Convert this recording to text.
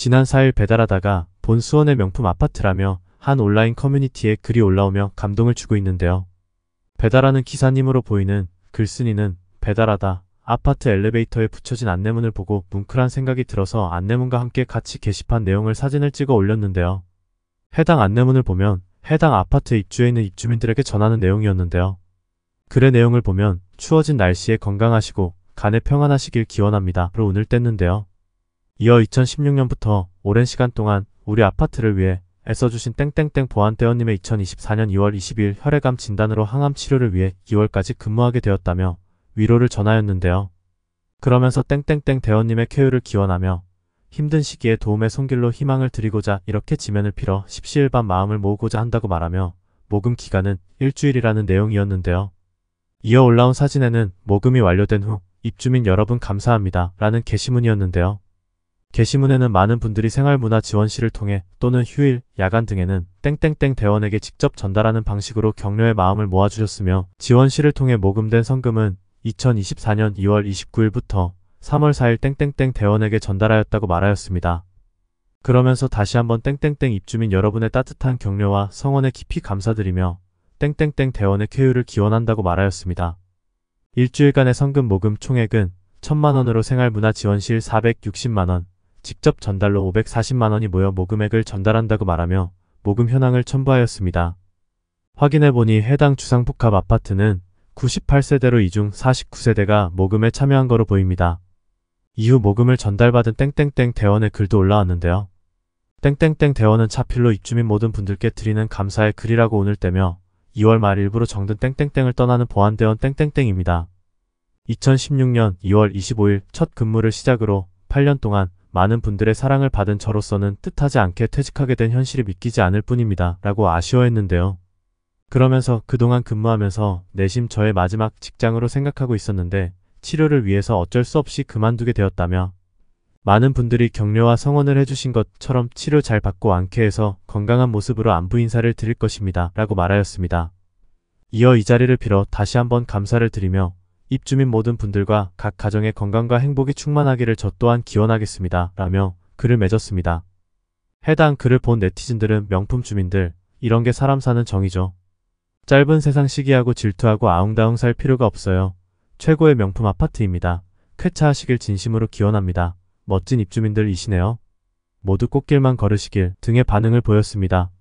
지난 4일 배달하다가 본 수원의 명품 아파트라며 한 온라인 커뮤니티에 글이 올라오며 감동을 주고 있는데요. 배달하는 기사님으로 보이는 글쓴이는 배달하다 아파트 엘리베이터에 붙여진 안내문을 보고 뭉클한 생각이 들어서 안내문과 함께 같이 게시판 내용을 사진을 찍어 올렸는데요. 해당 안내문을 보면 해당 아파트 입주해 있는 입주민들에게 전하는 내용이었는데요. 글의 내용을 보면 추워진 날씨에 건강하시고 간에 평안하시길 기원합니다. 로 운을 뗐는데요. 이어 2016년부터 오랜 시간 동안 우리 아파트를 위해 애써주신 땡땡땡 보안대원님의 2024년 2월 22일 혈액암 진단으로 항암 치료를 위해 2월까지 근무하게 되었다며 위로를 전하였는데요. 그러면서 땡땡땡 대원님의 쾌유를 기원하며 힘든 시기에 도움의 손길로 희망을 드리고자 이렇게 지면을 빌어 십시일반 마음을 모으고자 한다고 말하며 모금 기간은 일주일이라는 내용이었는데요. 이어 올라온 사진에는 모금이 완료된 후 입주민 여러분 감사합니다 라는 게시문이었는데요. 게시문에는 많은 분들이 생활문화 지원실을 통해 또는 휴일, 야간 등에는 땡땡땡 대원에게 직접 전달하는 방식으로 격려의 마음을 모아주셨으며 지원실을 통해 모금된 성금은 2024년 2월 29일부터 3월 4일 땡땡땡 대원에게 전달하였다고 말하였습니다. 그러면서 다시 한번 땡땡땡 입주민 여러분의 따뜻한 격려와 성원에 깊이 감사드리며 땡땡땡 대원의 쾌유를 기원한다고 말하였습니다. 일주일간의 성금 모금 총액은 1 0 0 0만원으로 생활문화지원실 460만원, 직접 전달로 540만원이 모여 모금액을 전달한다고 말하며 모금 현황을 첨부하였습니다. 확인해보니 해당 주상복합 아파트는 98세대로 이 중 49세대가 모금에 참여한 거로 보입니다. 이후 모금을 전달받은 땡땡땡 대원의 글도 올라왔는데요. 땡땡땡 대원은 차필로 입주민 모든 분들께 드리는 감사의 글이라고 오늘 때며 2월 말일부러 정든 땡땡땡을 떠나는 보안대원 땡땡땡입니다. 2016년 2월 25일 첫 근무를 시작으로 8년 동안 많은 분들의 사랑을 받은 저로서는 뜻하지 않게 퇴직하게 된 현실이 믿기지 않을 뿐입니다. 라고 아쉬워했는데요. 그러면서 그동안 근무하면서 내심 저의 마지막 직장으로 생각하고 있었는데 치료를 위해서 어쩔 수 없이 그만두게 되었다며 많은 분들이 격려와 성원을 해주신 것처럼 치료 잘 받고 안케해서 건강한 모습으로 안부 인사를 드릴 것입니다. 라고 말하였습니다. 이어 이 자리를 빌어 다시 한번 감사를 드리며 입주민 모든 분들과 각 가정의 건강과 행복이 충만하기를 저 또한 기원하겠습니다. 라며 글을 맺었습니다. 해당 글을 본 네티즌들은 명품 주민들, 이런 게 사람 사는 정이죠. 짧은 세상 시기하고 질투하고 아웅다웅 살 필요가 없어요. 최고의 명품 아파트입니다. 쾌차하시길 진심으로 기원합니다. 멋진 입주민들이시네요. 모두 꽃길만 걸으시길 등의 반응을 보였습니다.